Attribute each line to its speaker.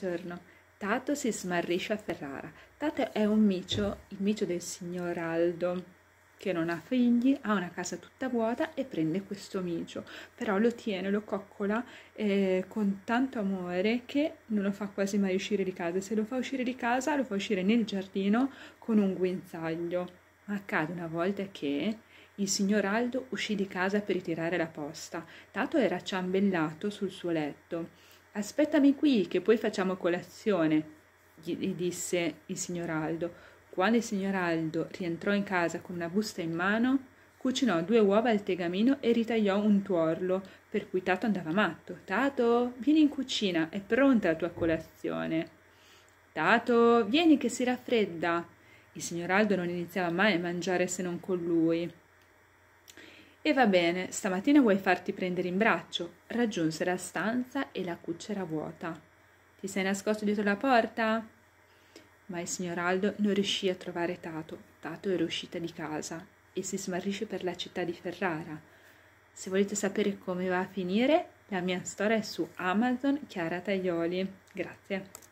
Speaker 1: un Tato si smarrisce a Ferrara. Tato è un micio, il micio del signor Aldo, che non ha figli, ha una casa tutta vuota e prende questo micio, però lo tiene, lo coccola eh, con tanto amore che non lo fa quasi mai uscire di casa. Se lo fa uscire di casa, lo fa uscire nel giardino con un guinzaglio. Ma accade una volta che il signor Aldo uscì di casa per ritirare la posta. Tato era ciambellato sul suo letto Aspettami qui, che poi facciamo colazione, gli disse il signor Aldo. Quando il signor Aldo rientrò in casa con una busta in mano, cucinò due uova al tegamino e ritagliò un tuorlo, per cui Tato andava matto. Tato, vieni in cucina, è pronta la tua colazione. Tato, vieni che si raffredda. Il signor Aldo non iniziava mai a mangiare se non con lui. E va bene, stamattina vuoi farti prendere in braccio. Raggiunse la stanza e la cuccia era vuota. Ti sei nascosto dietro la porta? Ma il signor Aldo non riuscì a trovare Tato. Tato era uscita di casa e si smarrisce per la città di Ferrara. Se volete sapere come va a finire, la mia storia è su Amazon Chiara Taglioli. Grazie.